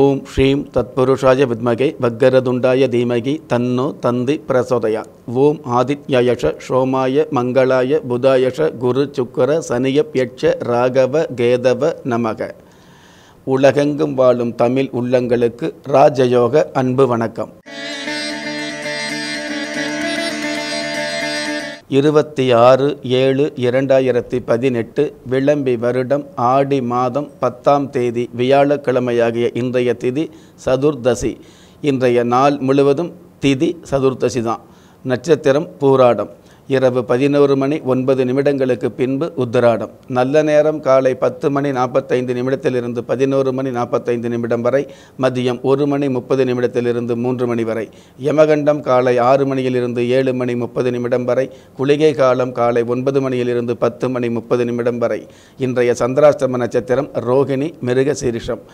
ஓம் ஸ்ரீம் தத்புருஷாய வித்மகை பக்கரதுண்டாய தீமகி தன்னோ தந்தி பிரசோதயா ஓம் ஆதித்யயஷ சோமாய மங்களாய புதாயஷ குரு சுக்கர சனியப்யட்ச ராகவ கேதவ நமக உலகெங்கும் வாழும் தமிழ் உள்ளங்களுக்கு ராஜயோக அன்பு வணக்கம் இருபத்தி ஆறு ஏழு இரண்டாயிரத்தி பதினெட்டு விளம்பி வருடம் ஆடி மாதம் பத்தாம் தேதி வியாழக்கிழமையாகிய இன்றைய திதி சதுர்தசி இன்றைய நாள் முழுவதும் திதி சதுர்தசி தான் நட்சத்திரம் பூராடம் இரவு பதினோரு மணி ஒன்பது நிமிடங்களுக்கு பின்பு உத்தராடம் நல்ல நேரம் காலை பத்து மணி நாற்பத்தைந்து நிமிடத்திலிருந்து பதினோரு மணி நாற்பத்தைந்து நிமிடம் வரை மதியம் ஒரு மணி முப்பது நிமிடத்திலிருந்து மூன்று மணி வரை யமகண்டம் காலை ஆறு மணியிலிருந்து ஏழு மணி முப்பது நிமிடம் வரை குளிகை காலம் காலை ஒன்பது மணியிலிருந்து பத்து மணி முப்பது நிமிடம் வரை இன்றைய சந்திராஷ்டம நட்சத்திரம் ரோகிணி மிருக சீரிஷம்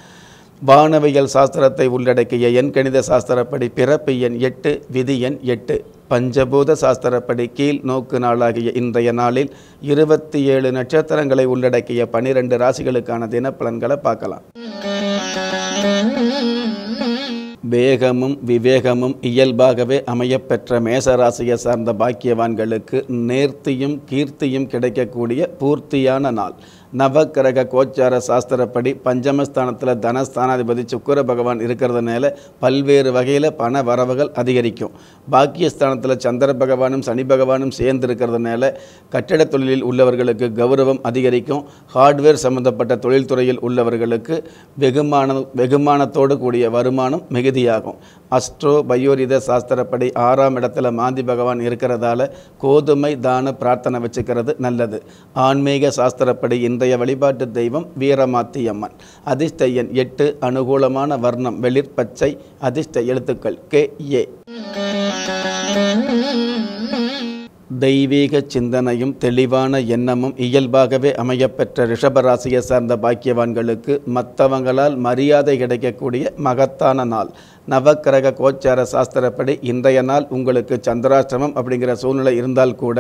வானவியல் சாஸ்திரத்தை உள்ளடக்கிய எண் கணித சாஸ்திரப்படி பிறப்பு எண் எட்டு விதி எண் எட்டு பஞ்சபூத சாஸ்திரப்படி கீழ் நோக்கு நாளாகிய இன்றைய நாளில் இருபத்தி ஏழு நட்சத்திரங்களை உள்ளடக்கிய பனிரெண்டு ராசிகளுக்கான தினப்பலன்களை பார்க்கலாம் வேகமும் விவேகமும் இயல்பாகவே அமையப்பெற்ற மேசராசியை சார்ந்த பாக்கியவான்களுக்கு நேர்த்தியும் கீர்த்தியும் கிடைக்கக்கூடிய பூர்த்தியான நாள் நவக்கிரக கோச்சார சாஸ்திரப்படி பஞ்சமஸ்தானத்தில் தனஸ்தானாதிபதி சுக்கர பகவான் இருக்கிறதுனால பல்வேறு வகையில் பண வரவுகள் அதிகரிக்கும் பாக்கியஸ்தானத்தில் சந்திர பகவானும் சனி பகவானும் சேர்ந்து இருக்கிறதுனால கட்டிட தொழிலில் உள்ளவர்களுக்கு கௌரவம் அதிகரிக்கும் ஹார்ட்வேர் சம்பந்தப்பட்ட தொழில்துறையில் உள்ளவர்களுக்கு வெகுமான வெகுமானத்தோடு கூடிய வருமானம் மிகுதியாகும் அஸ்ட்ரோ பயோரித சாஸ்திரப்படி ஆறாம் இடத்துல மாந்தி பகவான் இருக்கிறதால கோதுமை தான பிரார்த்தனை வச்சுக்கிறது நல்லது ஆன்மீக சாஸ்திரப்படி இன்று முந்தைய வழிபாட்டு தெய்வம் வீரமாத்தியம்மன் அதிர்ஷ்ட எண் எட்டு அனுகூலமான வர்ணம் வெளிர்பச்சை அதிர்ஷ்ட எழுத்துக்கள் கே ஏ தெய்வீக சிந்தனையும் தெளிவான எண்ணமும் இயல்பாகவே அமையப்பெற்ற ரிஷபராசியை சார்ந்த பாக்கியவான்களுக்கு மற்றவங்களால் மரியாதை கிடைக்கக்கூடிய மகத்தான நாள் நவக்கிரக கோச்சார சாஸ்திரப்படி இன்றைய நாள் உங்களுக்கு சந்திராஷ்டிரமம் அப்படிங்கிற சூழ்நிலை இருந்தால் கூட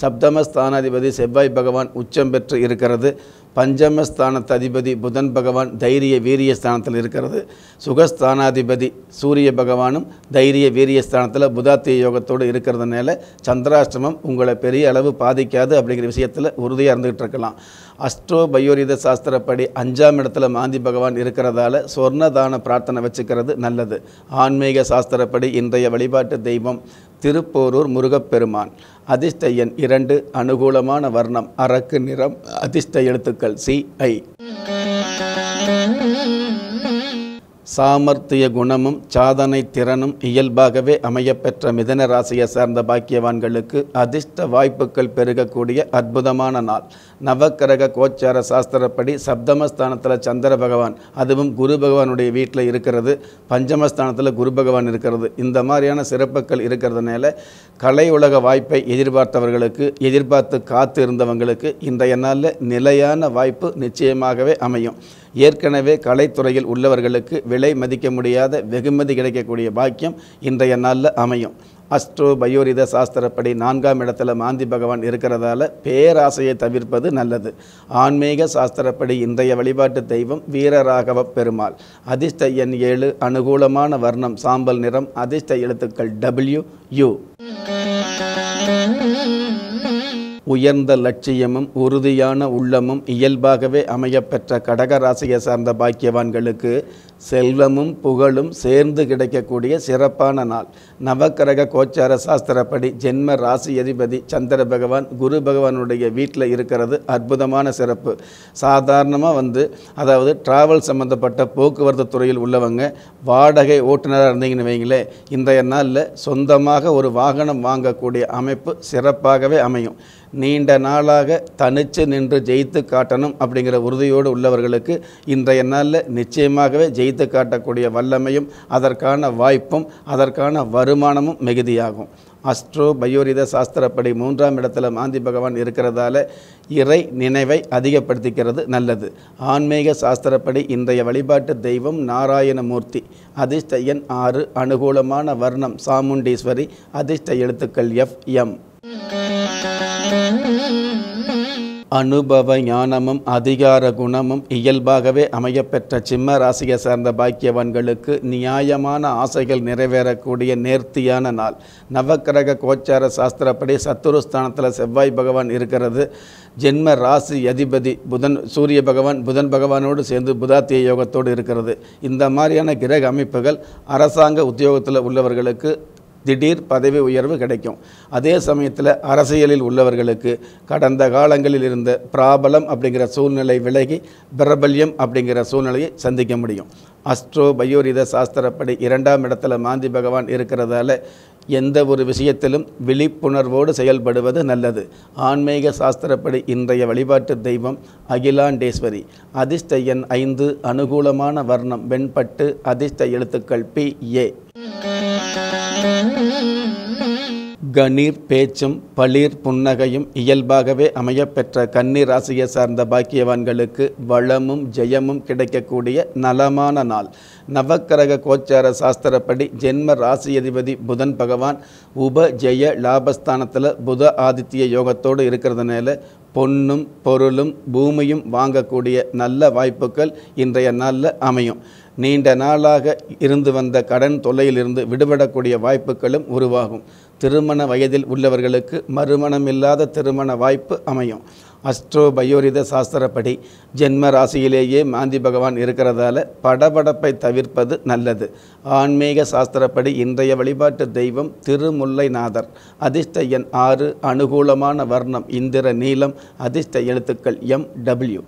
சப்தமஸ்தானாதிபதி செவ்வாய் பகவான் உச்சம் பெற்று இருக்கிறது பஞ்சமஸ்தானத்து அதிபதி புதன் பகவான் தைரிய வீரிய ஸ்தானத்தில் இருக்கிறது சுகஸ்தானாதிபதி சூரிய பகவானும் தைரிய வீரிய ஸ்தானத்தில் புதாத்திய யோகத்தோடு இருக்கிறதுனால சந்திராஷ்டிரமம் உங்களை பெரிய அளவு பாதிக்காது அப்படிங்கிற விஷயத்தில் உறுதியாக இருந்துகிட்டு இருக்கலாம் அஸ்ட்ரோ பயோரித சாஸ்திரப்படி அஞ்சாம் இடத்துல மாந்தி பகவான் இருக்கிறதால சொர்ணதான பிரார்த்தனை வச்சுக்கிறது நல்லது ஆன்மீக சாஸ்திரப்படி இன்றைய வழிபாட்டு தெய்வம் திருப்போரூர் முருகப்பெருமான் அதிர்ஷ்ட எண் இரண்டு அனுகூலமான வர்ணம் அரக்கு நிறம் அதிர்ஷ்ட எழுத்துக்கள் சி ஐ சாமர்த்திய குணமும் சாதனை திறனும் இயல்பாகவே அமையப்பெற்ற மிதன ராசியை சார்ந்த பாக்கியவான்களுக்கு அதிர்ஷ்ட வாய்ப்புகள் பெருகக்கூடிய அற்புதமான நாள் நவக்கிரக கோச்சார சாஸ்திரப்படி சப்தமஸ்தானத்தில் சந்திர பகவான் அதுவும் குரு பகவானுடைய வீட்டில் இருக்கிறது பஞ்சமஸ்தானத்தில் குரு பகவான் இருக்கிறது இந்த மாதிரியான சிறப்புகள் இருக்கிறதுனால கலை உலக வாய்ப்பை எதிர்பார்த்தவர்களுக்கு எதிர்பார்த்து காத்து இருந்தவங்களுக்கு இன்றைய நாளில் நிலையான வாய்ப்பு நிச்சயமாகவே அமையும் ஏற்கனவே கலைத்துறையில் உள்ளவர்களுக்கு விலை மதிக்க முடியாத வெகுமதி கிடைக்கக்கூடிய பாக்கியம் இன்றைய நாளில் அமையும் அஸ்ட்ரோ பயோரித சாஸ்திரப்படி நான்காம் இடத்துல மாந்தி பகவான் இருக்கிறதால பேராசையை தவிர்ப்பது நல்லது ஆன்மீக சாஸ்திரப்படி இன்றைய வழிபாட்டு தெய்வம் வீரராகவ பெருமாள் அதிர்ஷ்ட எண் ஏழு அனுகூலமான வர்ணம் சாம்பல் நிறம் அதிர்ஷ்ட எழுத்துக்கள் டபிள்யூ யூ உயர்ந்த லட்சியமும் உறுதியான உள்ளமும் இயல்பாகவே அமையப்பெற்ற கடகராசியை சார்ந்த பாக்கியவான்களுக்கு செல்வமும் புகழும் சேர்ந்து கிடைக்கக்கூடிய சிறப்பான நாள் நவக்கரக கோச்சார சாஸ்திரப்படி ஜென்ம ராசி அதிபதி சந்திர பகவான் குரு பகவானுடைய வீட்டில் இருக்கிறது அற்புதமான சிறப்பு சாதாரணமாக வந்து அதாவது டிராவல் சம்மந்தப்பட்ட போக்குவரத்து துறையில் உள்ளவங்க வாடகை ஓட்டுநராக இருந்தீங்கன்னு வைங்களே இன்றைய நாளில் சொந்தமாக ஒரு வாகனம் வாங்கக்கூடிய அமைப்பு சிறப்பாகவே அமையும் நீண்ட நாளாக தனித்து நின்று ஜெயித்து காட்டணும் அப்படிங்கிற உறுதியோடு உள்ளவர்களுக்கு இன்றைய நாளில் நிச்சயமாகவே ஜெயி வைத்து காட்டக்கூடிய வல்லமையும் அதற்கான வாய்ப்பும் அதற்கான வருமானமும் மிகுதியாகும் அஸ்ட்ரோ பயோரித சாஸ்திரப்படி மூன்றாம் இடத்துல மாந்தி பகவான் இருக்கிறதால இறை நினைவை அதிகப்படுத்திக்கிறது நல்லது ஆன்மீக சாஸ்திரப்படி இன்றைய வழிபாட்டு தெய்வம் நாராயணமூர்த்தி அதிர்ஷ்ட எண் ஆறு அனுகூலமான வர்ணம் சாமுண்டீஸ்வரி அதிர்ஷ்ட எழுத்துக்கள் எஃப் எம் அனுபவ ஞானமும் அதிகார குணமும் இயல்பாகவே அமையப்பெற்ற சிம்ம ராசியை சார்ந்த பாக்கியவான்களுக்கு நியாயமான ஆசைகள் நிறைவேறக்கூடிய நேர்த்தியான நாள் நவக்கிரக கோச்சார சாஸ்திரப்படி சத்துருஸ்தானத்தில் செவ்வாய் பகவான் இருக்கிறது ஜென்ம ராசி அதிபதி புதன் சூரிய பகவான் புதன் பகவானோடு சேர்ந்து புதாத்திய யோகத்தோடு இருக்கிறது இந்த மாதிரியான கிரக அமைப்புகள் அரசாங்க உத்தியோகத்தில் உள்ளவர்களுக்கு திடீர் பதவி உயர்வு கிடைக்கும் அதே சமயத்தில் அரசியலில் உள்ளவர்களுக்கு கடந்த காலங்களில் இருந்த பிராபலம் அப்படிங்கிற சூழ்நிலை விலகி பிரபல்யம் அப்படிங்கிற சூழ்நிலையை சந்திக்க முடியும் அஸ்ட்ரோ பயோரித சாஸ்திரப்படி இரண்டாம் இடத்துல மாந்தி பகவான் இருக்கிறதால எந்த ஒரு விஷயத்திலும் விழிப்புணர்வோடு செயல்படுவது நல்லது ஆன்மீக சாஸ்திரப்படி இன்றைய வழிபாட்டு தெய்வம் அகிலாண்டேஸ்வரி அதிர்ஷ்ட எண் ஐந்து அனுகூலமான வர்ணம் வெண்பட்டு அதிர்ஷ்ட எழுத்துக்கள் பி ஏ கணீர் பேச்சும் பளிர் புன்னகையும் இயல்பாகவே அமையப்பெற்ற கன்னி ராசியை சார்ந்த பாக்கியவான்களுக்கு வளமும் ஜெயமும் கிடைக்கக்கூடிய நலமான நாள் நவக்கரக கோச்சார சாஸ்திரப்படி ஜென்ம ராசி அதிபதி புதன் பகவான் உப ஜெய லாபஸ்தானத்தில் புத ஆதித்ய யோகத்தோடு இருக்கிறதுனால பொன்னும் பொருளும் பூமியும் வாங்கக்கூடிய நல்ல வாய்ப்புகள் இன்றைய நாளில் அமையும் நீண்ட நாளாக இருந்து வந்த கடன் தொல்லையிலிருந்து விடுபடக்கூடிய வாய்ப்புகளும் உருவாகும் திருமண வயதில் உள்ளவர்களுக்கு மறுமணம் இல்லாத திருமண வாய்ப்பு அமையும் அஸ்ட்ரோ பயோரித சாஸ்திரப்படி ஜென்ம ராசியிலேயே மாந்தி பகவான் இருக்கிறதால படபடப்பை தவிர்ப்பது நல்லது ஆன்மீக சாஸ்திரப்படி இன்றைய வழிபாட்டு தெய்வம் திருமுல்லைநாதர் அதிர்ஷ்ட எண் ஆறு அனுகூலமான வர்ணம் இந்திர நீளம் அதிர்ஷ்ட எழுத்துக்கள் எம் டபிள்யூ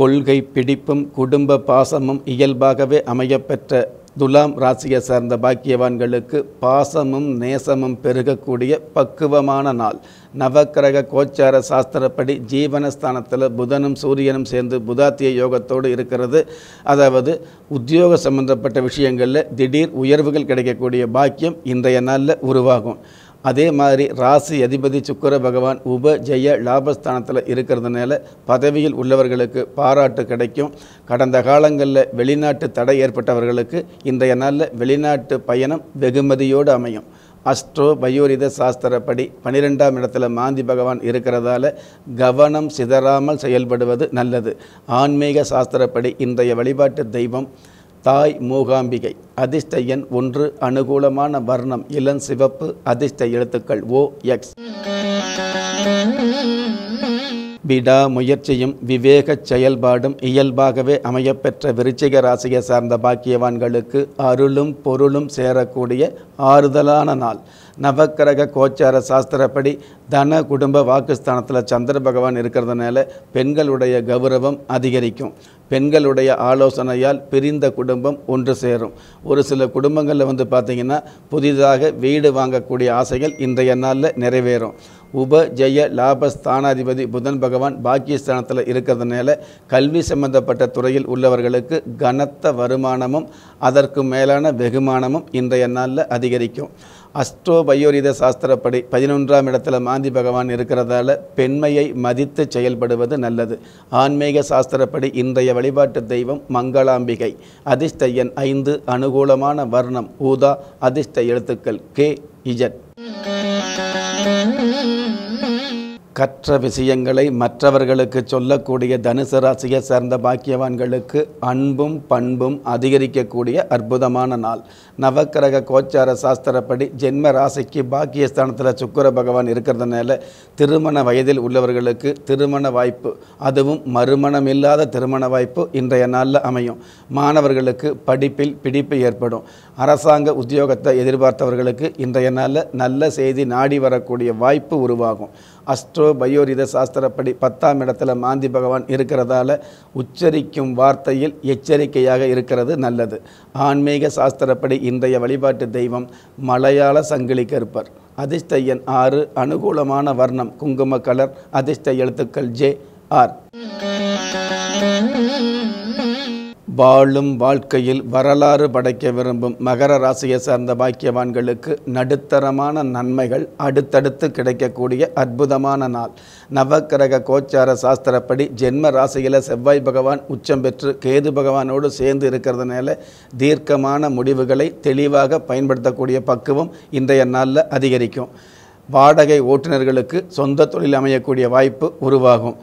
கொள்கை பிடிப்பும் குடும்ப பாசமும் இயல்பாகவே அமையப்பெற்ற துலாம் ராசியை சார்ந்த பாக்கியவான்களுக்கு பாசமும் நேசமும் பெருகக்கூடிய பக்குவமான நாள் நவக்கிரக கோச்சார சாஸ்திரப்படி ஜீவனஸ்தானத்தில் புதனும் சூரியனும் சேர்ந்து புதாத்திய யோகத்தோடு இருக்கிறது அதாவது உத்தியோக சம்பந்தப்பட்ட விஷயங்களில் திடீர் உயர்வுகள் கிடைக்கக்கூடிய பாக்கியம் இன்றைய நாளில் உருவாகும் அதே மாதிரி ராசி அதிபதி சுக்கர பகவான் உப ஜெய லாபஸ்தானத்தில் இருக்கிறதுனால பதவியில் உள்ளவர்களுக்கு பாராட்டு கிடைக்கும் கடந்த காலங்களில் வெளிநாட்டு தடை ஏற்பட்டவர்களுக்கு இன்றைய நாளில் வெளிநாட்டு பயணம் வெகுமதியோடு அமையும் அஸ்ட்ரோ பயோரித சாஸ்திரப்படி பனிரெண்டாம் இடத்துல மாந்தி பகவான் இருக்கிறதால கவனம் சிதறாமல் செயல்படுவது நல்லது ஆன்மீக சாஸ்திரப்படி இன்றைய வழிபாட்டு தெய்வம் தாய் மூகாம்பிகை அதிர்ஷ்ட எண் ஒன்று அனுகூலமான வர்ணம் இளம் சிவப்பு அதிர்ஷ்ட எழுத்துக்கள் ஓ எக்ஸ் விடா முயற்சியும் விவேக செயல்பாடும் இயல்பாகவே அமையப்பெற்ற விருச்சிக ராசியை சார்ந்த பாக்கியவான்களுக்கு அருளும் பொருளும் சேரக்கூடிய ஆறுதலான நாள் நவக்கிரக கோச்சார சாஸ்திரப்படி தன குடும்ப வாக்குஸ்தானத்தில் சந்திர பகவான் இருக்கிறதுனால பெண்களுடைய கௌரவம் அதிகரிக்கும் பெண்களுடைய ஆலோசனையால் பிரிந்த குடும்பம் ஒன்று சேரும் ஒரு சில குடும்பங்களில் வந்து பார்த்திங்கன்னா புதிதாக வீடு வாங்கக்கூடிய ஆசைகள் இன்றைய நாளில் நிறைவேறும் உப ஜெய ஸ்தானாதிபதி புதன் பகவான் பாக்கியஸ்தானத்தில் இருக்கிறதுனால கல்வி சம்பந்தப்பட்ட துறையில் உள்ளவர்களுக்கு கனத்த வருமானமும் அதற்கு மேலான வெகுமானமும் இன்றைய நாளில் அதிகரிக்கும் அஸ்ட்ரோ பயோரித சாஸ்திரப்படி பதினொன்றாம் இடத்துல மாந்தி பகவான் இருக்கிறதால பெண்மையை மதித்து செயல்படுவது நல்லது ஆன்மீக சாஸ்திரப்படி இன்றைய வழிபாட்டு தெய்வம் மங்களாம்பிகை அதிர்ஷ்ட எண் ஐந்து அனுகூலமான வர்ணம் ஊதா அதிர்ஷ்ட எழுத்துக்கள் கே இஜட் கற்ற விஷயங்களை மற்றவர்களுக்கு சொல்லக்கூடிய தனுசு ராசியை சேர்ந்த பாக்கியவான்களுக்கு அன்பும் பண்பும் அதிகரிக்கக்கூடிய அற்புதமான நாள் நவக்கிரக கோச்சார சாஸ்திரப்படி ஜென்ம ராசிக்கு பாக்கியஸ்தானத்தில் சுக்கர பகவான் இருக்கிறதுனால திருமண வயதில் உள்ளவர்களுக்கு திருமண வாய்ப்பு அதுவும் மறுமணம் இல்லாத திருமண வாய்ப்பு இன்றைய நாளில் அமையும் மாணவர்களுக்கு படிப்பில் பிடிப்பு ஏற்படும் அரசாங்க உத்தியோகத்தை எதிர்பார்த்தவர்களுக்கு இன்றைய நாளில் நல்ல செய்தி நாடி வரக்கூடிய வாய்ப்பு உருவாகும் அஸ்ட்ரோ பயோரித சாஸ்திரப்படி பத்தாம் இடத்துல மாந்தி பகவான் இருக்கிறதால உச்சரிக்கும் வார்த்தையில் எச்சரிக்கையாக இருக்கிறது நல்லது ஆன்மீக சாஸ்திரப்படி இன்றைய வழிபாட்டு தெய்வம் மலையாள சங்கிலி கருப்பர் அதிர்ஷ்ட எண் ஆறு அனுகூலமான வர்ணம் குங்கும கலர் அதிர்ஷ்ட எழுத்துக்கள் ஜே ஆர் வாழும் வாழ்க்கையில் வரலாறு படைக்க விரும்பும் மகர ராசியை சார்ந்த பாக்கியவான்களுக்கு நடுத்தரமான நன்மைகள் அடுத்தடுத்து கிடைக்கக்கூடிய அற்புதமான நாள் நவக்கிரக கோச்சார சாஸ்திரப்படி ஜென்ம ராசியில் செவ்வாய் பகவான் உச்சம் பெற்று கேது பகவானோடு சேர்ந்து இருக்கிறதுனால தீர்க்கமான முடிவுகளை தெளிவாக பயன்படுத்தக்கூடிய பக்குவம் இன்றைய நாளில் அதிகரிக்கும் வாடகை ஓட்டுநர்களுக்கு சொந்த தொழில் அமையக்கூடிய வாய்ப்பு உருவாகும்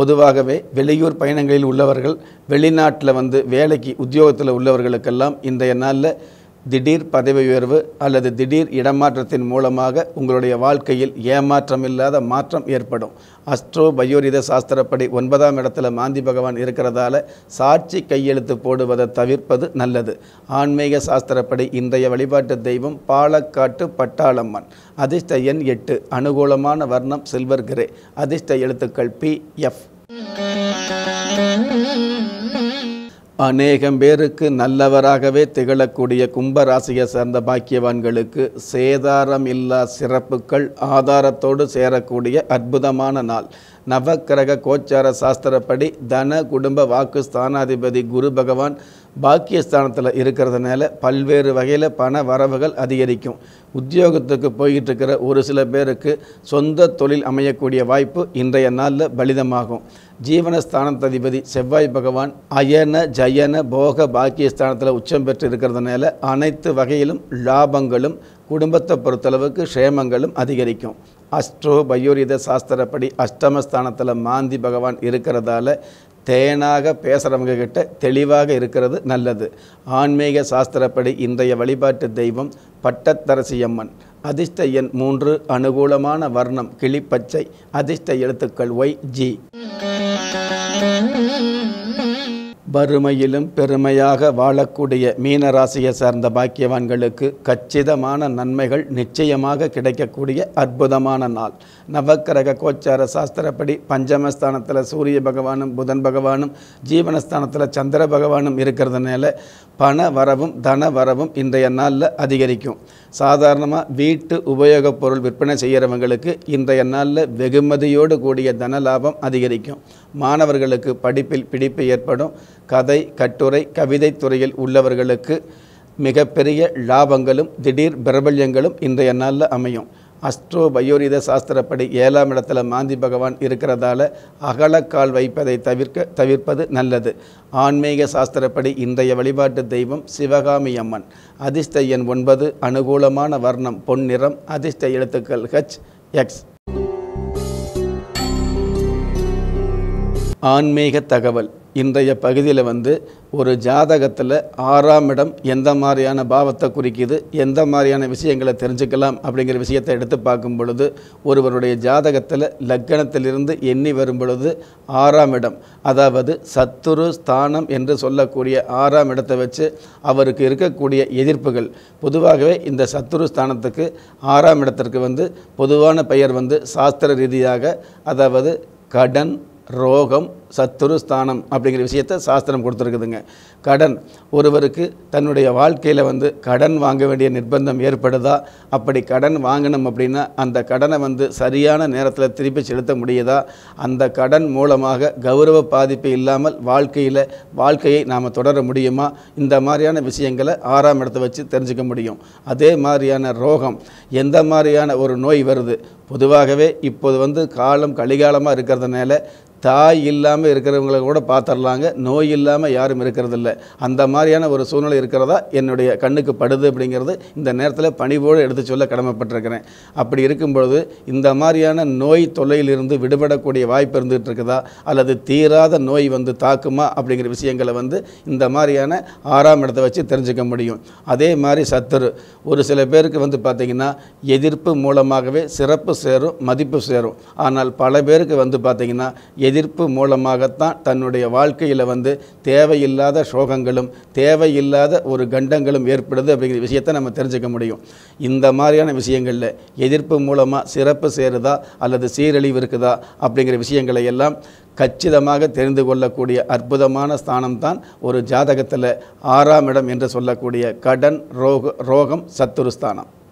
பொதுவாகவே வெளியூர் பயணங்களில் உள்ளவர்கள் வெளிநாட்டில் வந்து வேலைக்கு உத்தியோகத்தில் உள்ளவர்களுக்கெல்லாம் இன்றைய நாளில் திடீர் பதவி உயர்வு அல்லது திடீர் இடமாற்றத்தின் மூலமாக உங்களுடைய வாழ்க்கையில் ஏமாற்றம் இல்லாத மாற்றம் ஏற்படும் அஸ்ட்ரோ பயோரித சாஸ்திரப்படி ஒன்பதாம் இடத்துல மாந்தி பகவான் இருக்கிறதால சாட்சி கையெழுத்து போடுவதை தவிர்ப்பது நல்லது ஆன்மீக சாஸ்திரப்படி இன்றைய வழிபாட்டு தெய்வம் பாலக்காட்டு பட்டாளம்மன் அதிர்ஷ்ட எண் எட்டு அனுகூலமான வர்ணம் சில்வர் கிரே அதிர்ஷ்ட எழுத்துக்கள் பி எஃப் அநேகம் பேருக்கு நல்லவராகவே திகழக்கூடிய கும்பராசியை சேர்ந்த பாக்கியவான்களுக்கு சேதாரம் இல்லா சிறப்புகள் ஆதாரத்தோடு சேரக்கூடிய அற்புதமான நாள் நவக்கிரக கோச்சார சாஸ்திரப்படி தன குடும்ப வாக்கு ஸ்தானாதிபதி குரு பகவான் பாக்கியஸ்தானத்தில் இருக்கிறதுனால பல்வேறு வகையில் பண வரவுகள் அதிகரிக்கும் உத்தியோகத்துக்கு போய்கிட்டு இருக்கிற ஒரு சில பேருக்கு சொந்த தொழில் அமையக்கூடிய வாய்ப்பு இன்றைய நாளில் பலிதமாகும் ஜீவனஸ்தானத்ததிபதி செவ்வாய் பகவான் அயன ஜயன போக பாக்கியஸ்தானத்தில் உச்சம் பெற்று இருக்கிறதுனால அனைத்து வகையிலும் லாபங்களும் குடும்பத்தை பொறுத்தளவுக்கு க்ஷேமங்களும் அதிகரிக்கும் அஷ்டோ பயோரித சாஸ்திரப்படி அஷ்டமஸ்தானத்தில் மாந்தி பகவான் இருக்கிறதால தேனாக பேசுகிறவங்க கிட்ட தெளிவாக இருக்கிறது நல்லது ஆன்மீக சாஸ்திரப்படி இன்றைய வழிபாட்டு தெய்வம் பட்டத்தரசியம்மன் அம்மன் அதிர்ஷ்ட எண் மூன்று அனுகூலமான வர்ணம் கிளிப்பச்சை அதிர்ஷ்ட எழுத்துக்கள் ஒய் ஜி வறுமையிலும் பெருமையாக வாழக்கூடிய மீனராசியை சார்ந்த பாக்கியவான்களுக்கு கச்சிதமான நன்மைகள் நிச்சயமாக கிடைக்கக்கூடிய அற்புதமான நாள் நவக்கிரக கோச்சார சாஸ்திரப்படி பஞ்சமஸ்தானத்தில் சூரிய பகவானும் புதன் பகவானும் ஜீவனஸ்தானத்தில் சந்திர பகவானும் இருக்கிறதுனால பண வரவும் தன வரவும் இன்றைய நாளில் அதிகரிக்கும் சாதாரணமாக வீட்டு உபயோகப் பொருள் விற்பனை செய்கிறவங்களுக்கு இன்றைய நாளில் வெகுமதியோடு கூடிய தன லாபம் அதிகரிக்கும் மாணவர்களுக்கு படிப்பில் பிடிப்பு ஏற்படும் கதை கட்டுரை கவிதை துறையில் உள்ளவர்களுக்கு மிகப்பெரிய லாபங்களும் திடீர் பிரபல்யங்களும் இன்றைய நாளில் அமையும் அஸ்ட்ரோ பயோரித சாஸ்திரப்படி ஏழாம் இடத்துல மாந்தி பகவான் இருக்கிறதால அகலக்கால் வைப்பதை தவிர்க்க தவிர்ப்பது நல்லது ஆன்மீக சாஸ்திரப்படி இன்றைய வழிபாட்டு தெய்வம் சிவகாமி அம்மன் அதிர்ஷ்ட எண் ஒன்பது அனுகூலமான வர்ணம் பொன்னிறம் அதிர்ஷ்ட எழுத்துக்கள் ஹெச் எக்ஸ் ஆன்மீக தகவல் இன்றைய பகுதியில் வந்து ஒரு ஜாதகத்தில் ஆறாம் இடம் எந்த மாதிரியான பாவத்தை குறிக்கிது எந்த மாதிரியான விஷயங்களை தெரிஞ்சுக்கலாம் அப்படிங்கிற விஷயத்தை எடுத்து பார்க்கும் பொழுது ஒருவருடைய ஜாதகத்தில் லக்கணத்திலிருந்து எண்ணி வரும் பொழுது ஆறாம் இடம் அதாவது சத்துரு ஸ்தானம் என்று சொல்லக்கூடிய ஆறாம் இடத்தை வச்சு அவருக்கு இருக்கக்கூடிய எதிர்ப்புகள் பொதுவாகவே இந்த சத்துரு ஸ்தானத்துக்கு ஆறாம் இடத்திற்கு வந்து பொதுவான பெயர் வந்து சாஸ்திர ரீதியாக அதாவது கடன் ரோகம் சத்துரு ஸ்தானம் அப்படிங்கிற விஷயத்த சாஸ்திரம் கொடுத்துருக்குதுங்க கடன் ஒருவருக்கு தன்னுடைய வாழ்க்கையில் வந்து கடன் வாங்க வேண்டிய நிர்பந்தம் ஏற்படுதா அப்படி கடன் வாங்கணும் அப்படின்னா அந்த கடனை வந்து சரியான நேரத்தில் திருப்பி செலுத்த முடியுதா அந்த கடன் மூலமாக கௌரவ பாதிப்பு இல்லாமல் வாழ்க்கையில் வாழ்க்கையை நாம் தொடர முடியுமா இந்த மாதிரியான விஷயங்களை ஆறாம் இடத்தை வச்சு தெரிஞ்சுக்க முடியும் அதே மாதிரியான ரோகம் எந்த மாதிரியான ஒரு நோய் வருது பொதுவாகவே இப்போது வந்து காலம் கலிகாலமாக இருக்கிறதுனால தாய் இல்லாமல் இல்லாமல் இருக்கிறவங்களை கூட பார்த்துடலாங்க நோய் இல்லாமல் யாரும் இருக்கிறதில்ல அந்த மாதிரியான ஒரு சூழ்நிலை இருக்கிறதா என்னுடைய கண்ணுக்கு படுது அப்படிங்கிறது இந்த நேரத்தில் பணிவோடு எடுத்து சொல்ல கடமைப்பட்டிருக்கிறேன் அப்படி இருக்கும்பொழுது இந்த மாதிரியான நோய் தொல்லையிலிருந்து விடுபடக்கூடிய வாய்ப்பு இருந்துகிட்டு இருக்குதா அல்லது தீராத நோய் வந்து தாக்குமா அப்படிங்கிற விஷயங்களை வந்து இந்த மாதிரியான ஆறாம் இடத்தை வச்சு தெரிஞ்சுக்க முடியும் அதே மாதிரி சத்துரு ஒரு சில பேருக்கு வந்து பார்த்திங்கன்னா எதிர்ப்பு மூலமாகவே சிறப்பு சேரும் மதிப்பு சேரும் ஆனால் பல பேருக்கு வந்து பார்த்திங்கன்னா எதிர்ப்பு மூலமாக மூலமாகத்தான் தன்னுடைய வாழ்க்கையில் வந்து தேவையில்லாத சோகங்களும் தேவையில்லாத ஒரு கண்டங்களும் ஏற்படுது அப்படிங்கிற விஷயத்தை நம்ம தெரிஞ்சுக்க முடியும் இந்த மாதிரியான விஷயங்களில் எதிர்ப்பு மூலமாக சிறப்பு சேருதா அல்லது சீரழிவு இருக்குதா அப்படிங்கிற விஷயங்களை எல்லாம் கச்சிதமாக தெரிந்து கொள்ளக்கூடிய அற்புதமான ஸ்தானம்தான் ஒரு ஜாதகத்தில் ஆறாம் இடம் என்று சொல்லக்கூடிய கடன் ரோக ரோகம் சத்துருஸ்தானம்